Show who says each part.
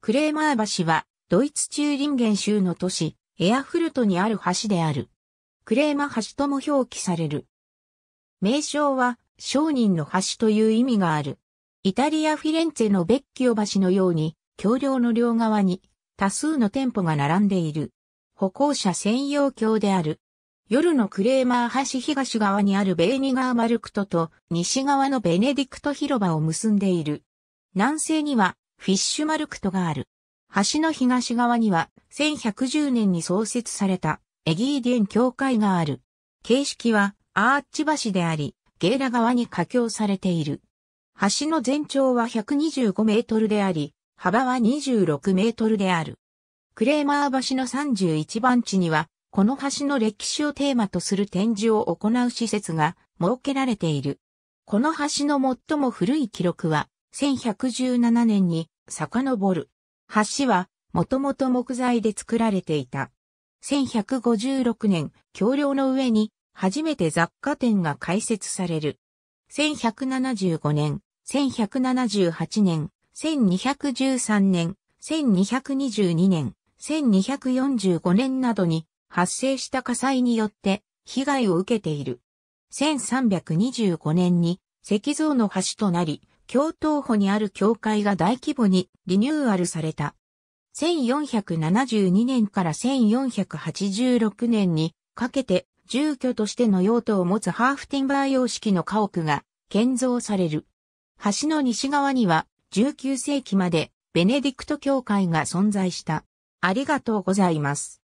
Speaker 1: ク
Speaker 2: レーマー橋は、ドイツ中林元州の都市、エアフルトにある橋である。クレーマ橋とも表記される。名称は、商人の橋という意味がある。イタリア・フィレンツェのベッキオ橋のように、橋梁の両側に多数の店舗が並んでいる。歩行者専用橋である。夜のクレーマー橋東側にあるベーニガーマルクトと西側のベネディクト広場を結んでいる。南西にはフィッシュマルクトがある。橋の東側には1110年に創設されたエギーディエン教会がある。形式はアーチ橋であり、ゲーラ側に架橋されている。橋の全長は125メートルであり、幅は26メートルである。クレーマー橋の31番地には、この橋の歴史をテーマとする展示を行う施設が設けられている。この橋の最も古い記録は、1117年に遡る。橋はもともと木材で作られていた。1156年、橋梁の上に初めて雑貨店が開設される。1175年、1178年、1213年、1222年、1245年などに発生した火災によって被害を受けている。1325年に石像の橋となり、京東府にある教会が大規模にリニューアルされた。1472年から1486年にかけて住居としての用途を持つハーフティンバー様式の家屋が建造される。橋の西側には19世紀までベネディクト教会が存在した。ありがとうございます。